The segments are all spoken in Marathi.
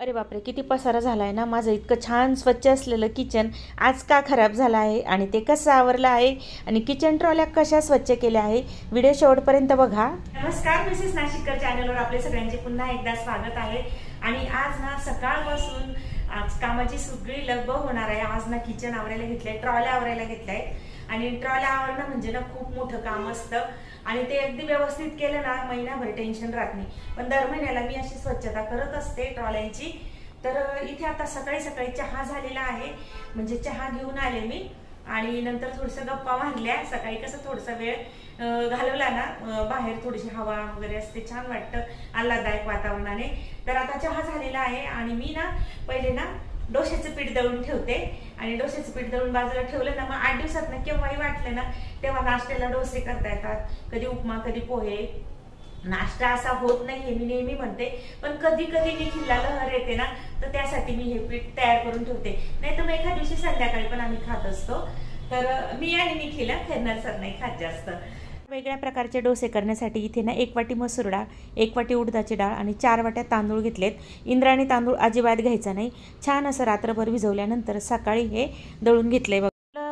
अरे बापरे किती पसारा झाला आहे ना माझं इतकं छान स्वच्छ असलेलं किचन आज का खराब झालं आहे आणि ते कसं आवरलं आहे आणि किचन ट्रॉल्या कशा स्वच्छ केल्या आहे व्हिडिओ शेवटपर्यंत बघा नमस्कार मिसेस नाशिककर चॅनलवर आपले सगळ्यांचे पुन्हा एकदा स्वागत आहे आणि आज ना सकाळपासून आज कामाची सगळी लग्न होणार आहे आज ना किचन आवरायला घेतलंय ट्रॉल्या आवरायला घेतलंय आणि ट्रॉल्या आवरणं म्हणजे ना खूप मोठं काम असतं आणि ते अगदी व्यवस्थित केलं ना महिनाभर टेन्शन राहत नाही पण दर महिन्याला मी अशी स्वच्छता करत असते ट्रॉल्यांची तर इथे आता सकाळी सकाळी चहा झालेला आहे म्हणजे चहा घेऊन आले मी आणि नंतर थोडस गप्पा मारल्या सकाळी कसं थोडसा वेळ घालवला ना बाहेर थोडीशी हवा वगैरे असते छान वाटतं आल्हाददायक वातावरणाने तर आता चहा झालेला आहे आणि मी ना पहिले ना डोश्याचं पीठ दळून ठेवते आणि डोश्याचं पीठ दळून बाजूला ठेवलं ना मग आठ दिवसात ना केव्हाही वाटलं ना तेव्हा नाश्त्याला डोसे करता येतात कधी उपमा कधी पोहे नाश्ता असा होत नाही हे मी नेहमी म्हणते पण कधी कधी खिल्ला लहर येते ना तर त्यासाठी मी हे पीठ तयार करून ठेवते नाही तर मग एखाद दिवशी संध्याकाळी पण आम्ही खात असतो तर मी आणि निखिला फेरणार सर नाही खात जास्त वेगळ्या प्रकारचे डोसे करण्यासाठी इथे ना एक वाटी मसूर डाळ एक वाटी उडदाची डाळ आणि चार वाट्या तांदूळ घेतलेत इंद्राणी तांदूळ अजिबात घ्यायचा नाही छान असं रात्रभर विझवल्यानंतर सकाळी हे दळून घेतले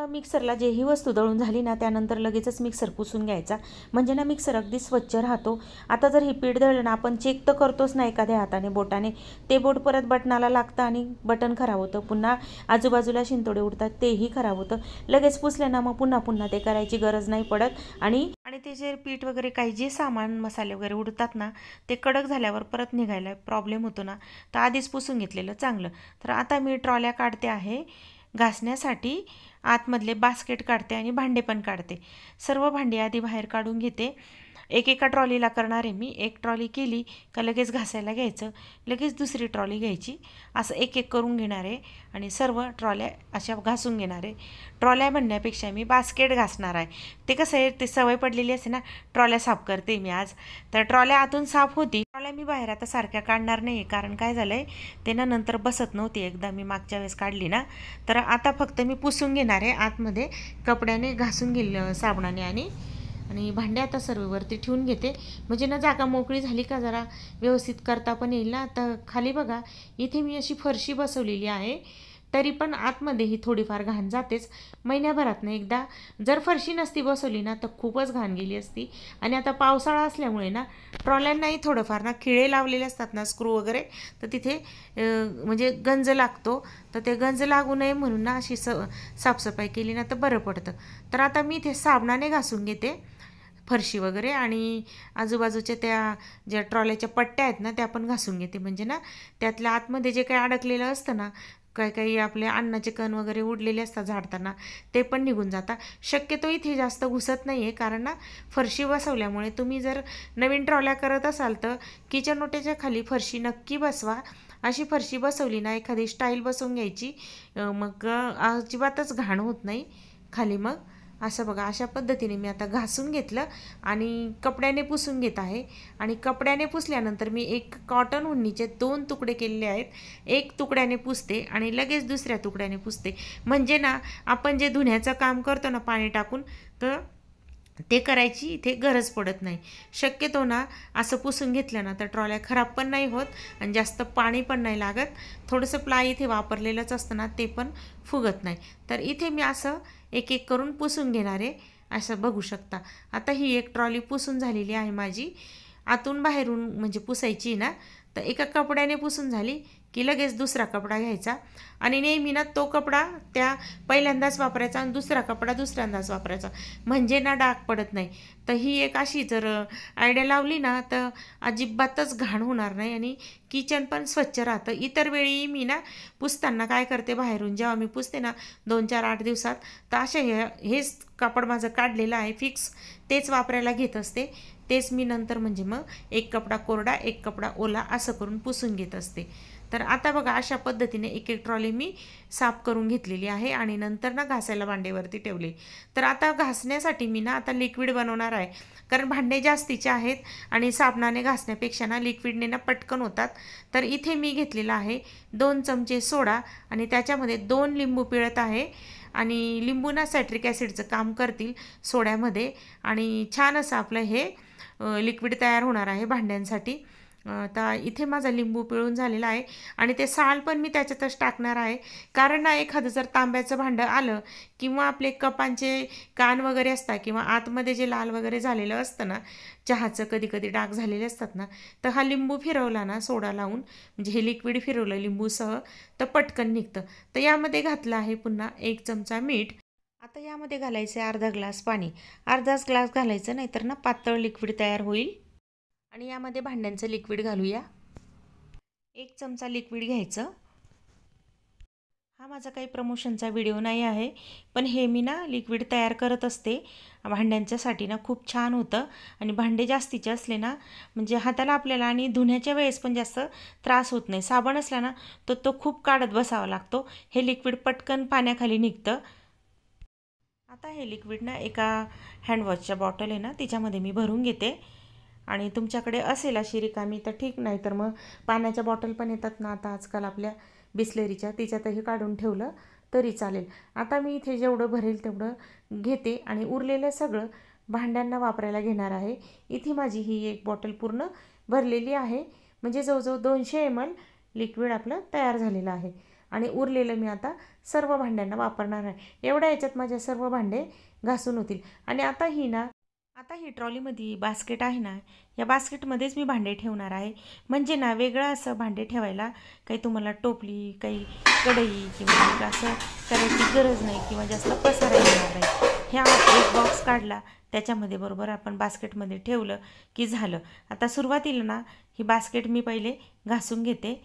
मिक्सरला जे ही वस्तू दळून झाली ना त्यानंतर लगेचच मिक्सर पुसून घ्यायचा म्हणजे ना मिक्सर अगदी स्वच्छ राहतो आता जर ही पीठ दळलं ना आपण चेक तर करतोच ना एखाद्या हाताने बोटाने ते बोट परत बटनाला लागतं आणि बटन खराब होतं पुन्हा आजूबाजूला शिंतोडे उडतात तेही खराब होतं लगेच पुसले ना मग पुन्हा पुन्हा ते करायची गरज नाही पडत आणि आणि त्याचे पीठ वगैरे काही जे सामान मसाले वगैरे उडतात ना ते कडक झाल्यावर परत निघायला प्रॉब्लेम होतो ना तर आधीच पुसून घेतलेलं चांगलं तर आता मी ट्रॉल्या काढते आहे घासण्यासाठी आतमधले बास्केट काढते आणि भांडे पण काढते सर्व भांडी आधी बाहेर काढून घेते एक एका ट्रॉलीला करणार आहे मी एक ट्रॉली केली का लगेच घासायला घ्यायचं लगेच दुसरी ट्रॉली घ्यायची असं एक एक करून घेणार आहे आणि सर्व ट्रॉल्या अशा घासून घेणार आहे ट्रॉल्या म्हणण्यापेक्षा मी बास्केट घासणार आहे ते कसं आहे ते सवय पडलेली असते ना ट्रॉल्या साफ करते मी आज तर ट्रॉल्या आतून साफ होती ट्रॉल्या मी बाहेर आता सारख्या काढणार नाही कारण काय झालं आहे ते नंतर बसत नव्हती एकदा मी मागच्या वेळेस काढली ना तर आता फक्त मी पुसून घेणार प्रकारे आतमध्ये कपड्याने घासून गेलं साबणाने आणि आणि भांडे आता सर्व वरती ठेवून घेते म्हणजे ना जागा मोकळी झाली का जरा व्यवस्थित करता पण येईल ना आता खाली बघा इथे मी अशी फरशी बसवलेली आहे तरी पण आतमध्येही थोडीफार घाण जातेच महिन्याभरातनं एकदा जर फरशी नसती बसवली ना तर खूपच घाण गेली असती आणि आता पावसाळा असल्यामुळे ना ट्रॉल्यांनाही थोडंफार ना खिळे लावलेले असतात ना स्क्रू वगैरे तर तिथे म्हणजे गंज लागतो तर ते गंज लागू नये म्हणून ना अशी स साफसफाई केली ना तर बरं पडतं तर आता मी इथे साबणाने घासून घेते फरशी वगैरे आणि आजूबाजूच्या त्या ज्या ट्रॉल्याच्या पट्ट्या आहेत ना त्या पण घासून घेते म्हणजे ना त्यातल्या आतमध्ये जे काही अडकलेलं असतं ना काही काही आपले अन्नाचे कण वगैरे उडलेले असतात झाडताना ते पण निघून जातात शक्यतो इथे जास्त घुसत नाही आहे कारण ना फरशी बसवल्यामुळे तुम्ही जर नवीन ट्रॉल्या करत असाल तर किचन ओट्याच्या खाली फरशी नक्की बसवा अशी फरशी बसवली ना एखादी स्टाईल बसवून घ्यायची मग अजिबातच घाण होत नाही खाली मग असं बघा अशा पद्धतीने मी आता घासून घेतलं आणि कपड्याने पुसून घेत आहे आणि कपड्याने पुसल्यानंतर मी एक कॉटन उन्नीचे दोन तुकडे केलेले आहेत एक तुकड्याने पुसते आणि लगेच दुसऱ्या तुकड्याने पुसते म्हणजे ना आपण जे धुण्याचं काम करतो ना पाणी टाकून तर ते करायची इथे गरज पडत नाही शक्यतो ना असं पुसून घेतलं ना तर ट्रॉल्या खराब पण नाही होत आणि जास्त पाणी पण नाही लागत थोडंसं प्लाय इथे वापरलेलंच असतं ना ते पण फुगत नाही तर इथे मी असं एक एक करून पुसून घेणार आहे असं बघू शकता आता ही एक ट्रॉली पुसून झालेली आहे माझी आतून बाहेरून म्हणजे पुसायची ना तर एका कपड्याने पुसून झाली की लगेच दुसरा कपडा घ्यायचा आणि नेहमी ना तो कपडा त्या पहिल्यांदाच वापरायचा आणि दुसरा कपडा दुसऱ्यांदाच वापरायचा म्हणजे ना डाग पडत नाही तर ही एक अशी जर आयडिया लावली ना तर अजिबातच घाण होणार नाही आणि किचन पण स्वच्छ राहतं इतर वेळी मी ना पुसताना काय करते बाहेरून जेव्हा मी पुसते ना दोन चार आठ दिवसात तर असे हे हेच कापड माझं काढलेलं आहे फिक्स तेच वापरायला घेत असते तेच मी नंतर म्हणजे मग एक कपडा कोरडा एक कपडा ओला असं करून पुसून घेत असते तर आता बघा अशा पद्धतीने एक एक ट्रॉली मी साफ करून घेतलेली आहे आणि नंतर ना घासायला भांडेवरती ठेवले तर आता घासण्यासाठी मी ना आता लिक्विड बनवणार आहे कारण भांडे जास्तीचे आहेत आणि साबणाने घासण्यापेक्षा ना लिक्विडने ना पटकन होतात तर इथे मी घेतलेला आहे दोन चमचे सोडा आणि त्याच्यामध्ये दोन लिंबू पिळत आहे आणि लिंबू ना सॅट्रिक ॲसिडचं काम करतील सोड्यामध्ये आणि छान असं आपलं हे लिक्विड तयार होणार आहे भांड्यांसाठी आता इथे माझा लिंबू पिळून झालेला आहे आणि ते साल पण मी त्याच्यातच टाकणार आहे कारण ना एखादं जर तांब्याचं भांडं आलं किंवा आपले कपांचे कान वगैरे असतात किंवा आतमध्ये जे लाल वगैरे झालेलं असतं ना चहाचं कधी कधी डाग झालेले असतात ना तर हा लिंबू फिरवला ना सोडा लावून म्हणजे हे लिक्विड फिरवलं लिंबूसह तर पटकन निघतं तर यामध्ये घातलं आहे पुन्हा एक चमचा मीठ आता यामध्ये घालायचं आहे अर्धा ग्लास पाणी अर्धाच ग्लास घालायचं नाहीतर ना पातळ लिक्विड तयार होईल आणि यामध्ये भांड्यांचं लिक्विड घालूया एक चमचा लिक्विड घ्यायचं हा माझा काही प्रमोशनचा व्हिडिओ नाही आहे पण हे मी ना लिक्विड तयार करत असते भांड्यांच्यासाठी ना खूप छान होतं आणि भांडे जास्तीचे असले ना म्हणजे हाताला आपल्याला आणि धुण्याच्या वेळेस पण जास्त त्रास होत नाही साबण असला ना तर तो, तो खूप काढत बसावा लागतो हे लिक्विड पटकन पाण्याखाली निघतं आता हे लिक्विड ना एका हँडवॉशच्या बॉटल आहे ना तिच्यामध्ये मी भरून घेते आणि तुमच्याकडे असेल अशी रिकामी तर ठीक नाही तर मग पाण्याच्या बॉटल पण येतात ना आता आजकाल आपल्या बिस्लेरीच्या तिच्यातही काढून ठेवलं तरी चालेल आता मी इथे जेवढं भरेल तेवढं घेते आणि उरलेलं सगळं भांड्यांना वापरायला घेणार आहे इथे माझी ही एक बॉटल पूर्ण भरलेली आहे म्हणजे जवळजवळ दोनशे एम एल लिक्विड आपलं तयार झालेलं आहे आणि उरलेलं मी आता सर्व भांड्यांना वापरणार आहे एवढ्या याच्यात माझ्या सर्व भांडे घासून होतील आणि आता ही ना आता ही ट्रॉलीमध्ये बास्केट आहे ना या बास्केटमध्येच मी भांडे ठेवणार आहे म्हणजे ना वेगळं असं भांडे ठेवायला काही तुम्हाला टोपली काही कढई किंवा असं करायची गरज नाही किंवा जास्त पसारा येणार नाही ह्या एक बॉक्स काढला त्याच्यामध्ये बरोबर आपण बास्केटमध्ये ठेवलं की झालं आता सुरुवातीला ना ही बास्केट मी पहिले घासून घेते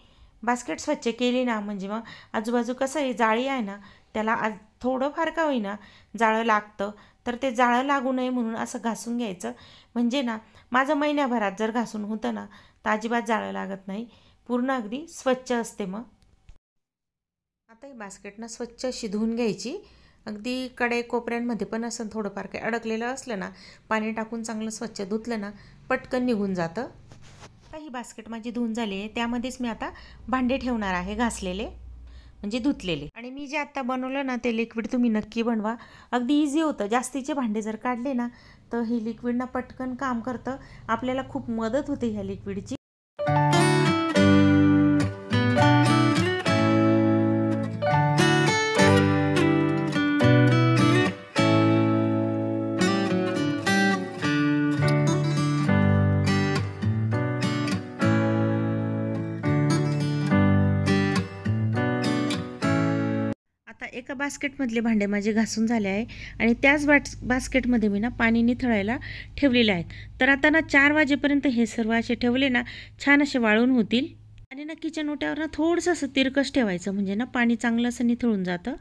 बास्केट स्वच्छ केली ना म्हणजे मग आजूबाजू कसं आहे जाळी आहे ना त्याला आज थोडंफार का होईना जाळं लागतं तर ते जाळं लागू नये म्हणून असं घासून घ्यायचं म्हणजे ना माझं महिन्याभरात जर घासून होतं ना तर अजिबात जाळं लागत नाही पूर्ण अगदी स्वच्छ असते मग आता ही बास्केटनं स्वच्छ अशी धुवून घ्यायची अगदी कडे कोपऱ्यांमध्ये पण असं थोडंफार काही अडकलेलं असलं ना पाणी टाकून चांगलं स्वच्छ धुतलं ना पटकन निघून जातं आता ही बास्केट माझी धुवून झाली आहे त्यामध्येच मी आता भांडे ठेवणार आहे घासलेले म्हणजे धुतलेले आणि मी जे आत्ता बनवलं ना ते लिक्विड तुम्ही नक्की बनवा अगदी इझी होतं जास्तीचे भांडे जर काढले ना तर हे लिक्विड ना पटकन काम करतं आपल्याला खूप मदत होते ह्या लिक्विडची एका बास्केटमधले भांडे माझे घासून झाले आहे आणि त्याच बास् बास्केटमध्ये मी ना पाणी निथळायला ठेवलेले आहे तर आता ना चार वाजेपर्यंत हे सर्व असे ठेवले ना छान असे वाळून होतील आणि ना किचन ओट्यावर ना थोडंसं असं तिरकस ठेवायचं म्हणजे ना पाणी चांगलं असं निथळून जातं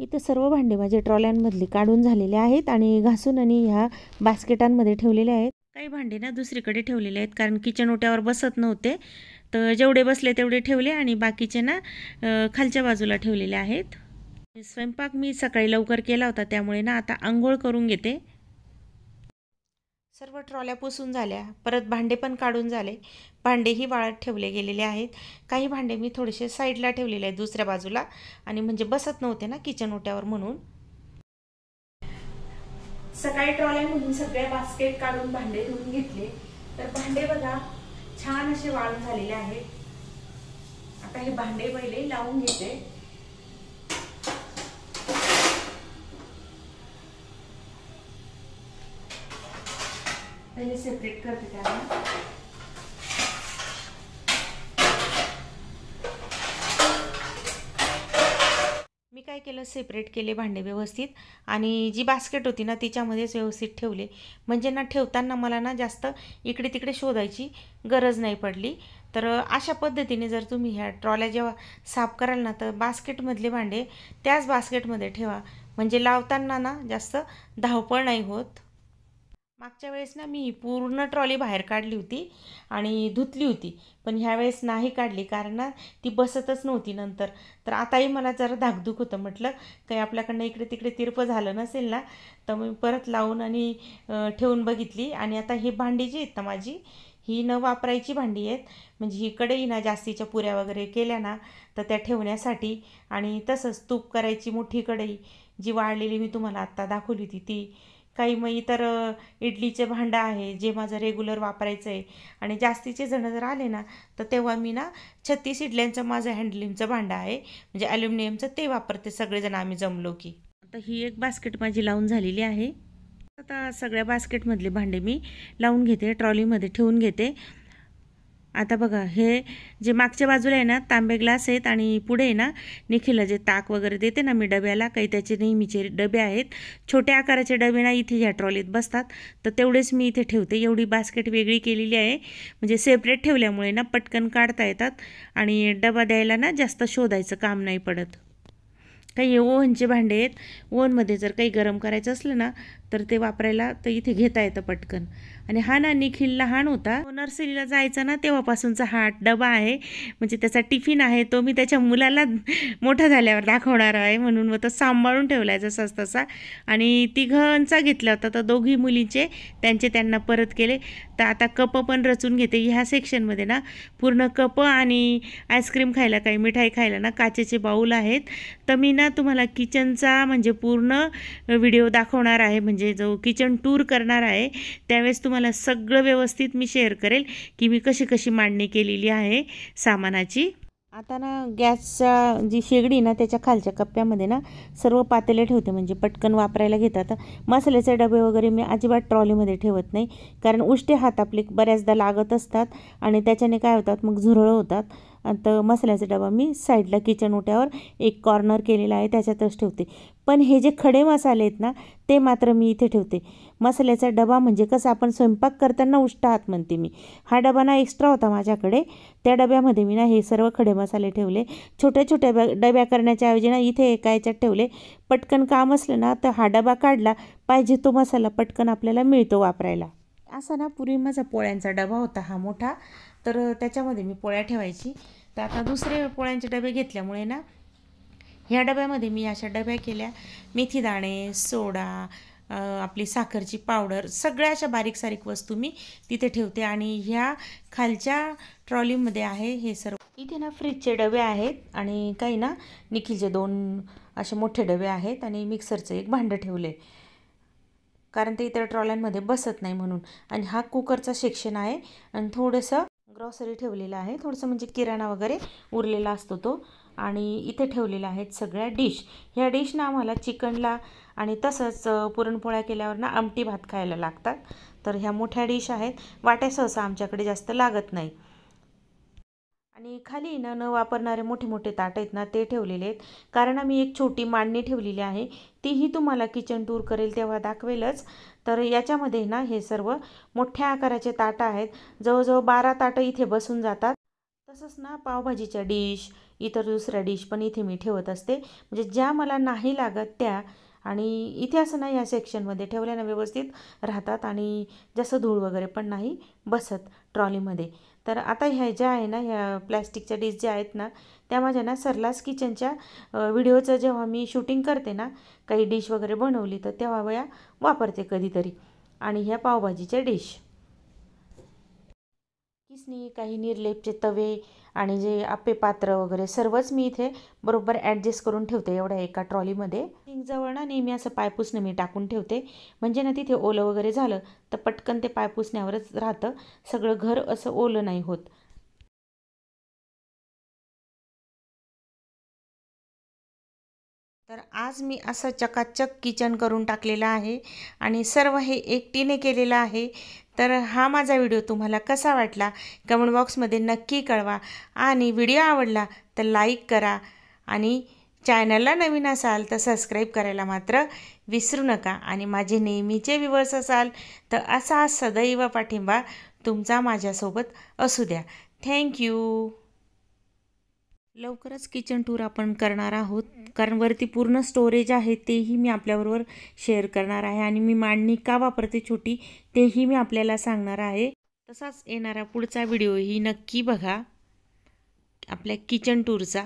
इथं सर्व भांडे माझे ट्रॉल्यांमधले काढून झालेले आहेत आणि घासून आणि ह्या बास्केटांमध्ये ठेवलेले आहेत काही भांडे ना दुसरीकडे ठेवलेले आहेत कारण किचन ओट्यावर बसत नव्हते तर जेवढे बसले तेवढे ठेवले आणि बाकीचे ना खालच्या बाजूला ठेवलेले आहेत स्वयंपाक मी सकाळी लवकर केला होता त्यामुळे ना आता आंघोळ करून घेते सर्व ट्रॉल्या पुसून झाल्या परत भांडे पण काढून झाले भांडेही वाळत ठेवले गेलेले आहेत काही भांडे मी थोडेसे साईडला ठेवलेले आहेत दुसऱ्या बाजूला आणि म्हणजे बसत नव्हते ना किचन ओट्यावर म्हणून सकाळी ट्रॉल्यामधून म्हणून सगळ्या बास्केट काढून भांडे धुवून घेतले तर भांडे बघा छान असे वाळून झालेले आहे आता हे भांडे पहिले लावून घेते पहिले सेपरेट करते त्याला काय केलं सेपरेट केले भांडे व्यवस्थित आणि जी बास्केट होती ना तिच्यामध्येच व्यवस्थित ठेवले म्हणजे ना ठेवताना मला ना जास्त इकडे तिकडे शोधायची गरज नाही पडली तर अशा पद्धतीने जर तुम्ही ह्या ट्रॉल्या जेव्हा साफ कराल ना तर बास्केटमधले भांडे त्याच बास्केटमध्ये ठेवा म्हणजे लावताना ना जास्त धावपळ नाही होत मागच्या वेळेस ना मी पूर्ण ट्रॉली बाहेर काढली होती आणि धुतली होती पण ह्या वेळेस नाही काढली कारण ती बसतच नव्हती नंतर तर आताही मला जरा धाकधूक होतं म्हटलं काही आपल्याकडनं इकडे तिकडे तिरपं झालं नसेल ना तर मी परत लावून आणि ठेवून बघितली आणि आता ही भांडी जी आहेत ना माझी ही न वापरायची भांडी आहेत म्हणजे ही ना जास्तीच्या पुऱ्या वगैरे केल्या ना तर त्या ठेवण्यासाठी आणि तसंच तूप करायची मोठी कढई जी वाळलेली मी तुम्हाला आत्ता दाखवली होती ती काही मग इतर इडलीचे भांडं आहे जे माझं रेग्युलर वापरायचं आहे आणि जास्तीचे जणं जर आले ना तर तेव्हा मी ना छत्तीस इडल्यांचं माझं हँडलिंगचं भांडं आहे म्हणजे ॲल्युमिनियमचं ते वापरते सगळेजण आम्ही जमलो की आता ही एक बास्केट माझी लावून झालेली आहे आता सगळ्या बास्केटमधले भांडे मी लावून घेते ट्रॉलीमध्ये ठेवून घेते आता बघा हे जे मागच्या बाजूला आहे ना तांबे ग्लास आहेत आणि पुढे आहे ना निखिलला जे ताक वगैरे देते ना मी डब्याला काही त्याचे नेहमीचे डबे आहेत छोट्या आकाराचे डबे ना इथे ह्या ट्रॉलीत बसतात तर तेवढेच मी इथे ठेवते एवढी बास्केट वेगळी केलेली आहे म्हणजे सेपरेट ठेवल्यामुळे ना पटकन काढता येतात आणि डबा द्यायला ना जास्त शोधायचं काम नाही पडत काही ओव्हनचे भांडे आहेत ओव्हनमध्ये जर काही गरम करायचं असलं ना तर ते वापरायला तर इथे घेता येतं पटकन आणि हा ना निखिल लहान होता तो नर्सरीला जायचा ना तेव्हापासूनचा हा डबा आहे म्हणजे त्याचा टिफिन आहे तो मी त्याच्या मुलाला मोठा झाल्यावर दाखवणार आहे म्हणून मग तो सांभाळून ठेवला आहे जसाच तसा आणि तिघांचा घेतला होता तर दोघी मुलींचे त्यांचे त्यांना परत केले तर आता कप पण रचून घेते ह्या सेक्शनमध्ये ना पूर्ण कप आणि आईस्क्रीम खायला काही मिठाई खायला ना काचेचे बाऊल आहेत तर मी ना तुम्हाला किचनचा म्हणजे पूर्ण व्हिडिओ दाखवणार आहे म्हणजे म्हणजे जो किचन टूर करणार आहे त्यावेळेस तुम्हाला सगळं व्यवस्थित मी शेअर करेल की मी कशी कशी मांडणी केलेली आहे सामानाची आता ना गॅसच्या जी शेगडी ना त्याच्या खालच्या कप्प्यामध्ये ना सर्व पातेले ठेवते म्हणजे पटकन वापरायला घेतात मसाल्याचे डबे वगैरे मी अजिबात ट्रॉलीमध्ये ठेवत नाही कारण उष्टे हात आपले बऱ्याचदा लागत असतात आणि त्याच्याने काय होतात मग झुरळ होतात तर मसाल्याचा डबा मी साईडला किचन ओट्यावर एक कॉर्नर केलेला आहे त्याच्यातच ठेवते पण हे जे खडे मसाले आहेत ना ते मात्र मी इथे ठेवते मसाल्याचा डबा म्हणजे कसं आपण स्वयंपाक करताना उष्ट आहात म्हणते मी हा डबा ना एक्स्ट्रा होता माझ्याकडे त्या डब्यामध्ये मी ना हे सर्व खडे मसाले ठेवले छोट्या छोट्या डब्या करण्याच्या ऐवजी ना इथे एका याच्यात ठेवले पटकन काम असलं ना तर हा डबा काढला पाहिजे तो मसाला पटकन आपल्याला मिळतो वापरायला असा ना पूर्वी माझा पोळ्यांचा डबा होता हा मोठा तर त्याच्यामध्ये मी पोळ्या ठेवायची तर आता दुसरे पोळ्यांचे डबे घेतल्यामुळे ना ह्या डब्यामध्ये मी अशा डब्या केल्या मेथी दाणे सोडा आपली साखरची पावडर सगळ्या अशा बारीक सारीक वस्तू मी तिथे ठेवते आणि ह्या खालच्या ट्रॉलीमध्ये आहे हे सर्व इथे ना फ्रीजचे डबे आहेत आणि काही ना निखिलचे दोन असे मोठे डबे आहेत आणि मिक्सरचं एक भांडं ठेवलं कारण ते इतर ट्रॉल्यांमध्ये बसत नाही म्हणून आणि हा कुकरचा सेक्शन आहे आणि थोडंसं ग्रॉसरी ठेवलेला आहे थोडंसं म्हणजे किराणा वगैरे उरलेला असतो तो आणि इथे ठेवलेला आहेत सगळ्या डिश ह्या ना आम्हाला चिकनला आणि तसंच पुरणपोळ्या केल्यावर ना आमटी भात खायला लागतात तर ह्या मोठ्या डिश आहेत वाट्या सहसा आमच्याकडे जास्त लागत नाही आणि खाली ना न वापरणारे मोठे मोठे ताट आहेत ना ते ठेवलेले आहेत कारण आम्ही एक छोटी मांडणी ठेवलेली आहे तीही तुम्हाला किचन टूर करेल तेव्हा दाखवेलच तर याच्यामध्ये ना हे सर्व मोठ्या आकाराचे ताट आहेत जवळजवळ बारा ताटं इथे बसून जातात तसंच ना पावभाजीच्या डिश इतर दुसऱ्या डिश पण इथे मी ठेवत असते म्हणजे ज्या मला नाही लागत त्या आणि असं इतिहासांना ह्या सेक्शनमध्ये ठेवल्यानं व्यवस्थित राहतात आणि जसं धूळ वगैरे पण नाही बसत ट्रॉलीमध्ये तर आता ह्या ज्या आहे ना ह्या प्लॅस्टिकच्या डिश ज्या आहेत ना त्या माझ्या ना सरलास किचनच्या व्हिडिओचं जेव्हा मी शूटिंग करते ना काही डिश वगैरे बनवली तर तेव्हा वया वापरते कधीतरी आणि ह्या पावभाजीच्या डिश किसनी काही निर्लेपचे तवे आणि जे आपे पात्र वगैरे सर्वच मी इथे बरोबर ॲडजस्ट करून ठेवते एवढ्या एका ट्रॉलीमध्ये सिंकजवळ ना नेहमी असं पायपुसणं मी टाकून ठेवते म्हणजे ना तिथे ओलं वगैरे झालं तर पटकन ते पायपुसण्यावरच राहतं सगळं घर असं ओलं नाही होत तर आज मी असं चकाचक किचन करून टाकलेलं आहे आणि सर्व हे एकटीने केलेलं आहे तर हा माझा व्हिडिओ तुम्हाला कसा वाटला कमेंट बॉक्समध्ये नक्की कळवा आणि व्हिडिओ आवडला तर लाईक करा आणि चॅनलला नवीन असाल तर सबस्क्राईब करायला मात्र विसरू नका आणि माझे नेहमीचे विवर्स असाल तर असा सदैव पाठिंबा तुमचा माझ्यासोबत असू द्या थँक्यू लवकरच किचन टूर आपण करणार आहोत कारण वरती पूर्ण स्टोरेज आहे तेही मी आपल्याबरोबर शेअर करणार आहे आणि मी मांडणी का वापरते छोटी तेही मी आपल्याला सांगणार आहे तसाच येणारा पुढचा व्हिडिओही नक्की बघा आपल्या किचन टूरचा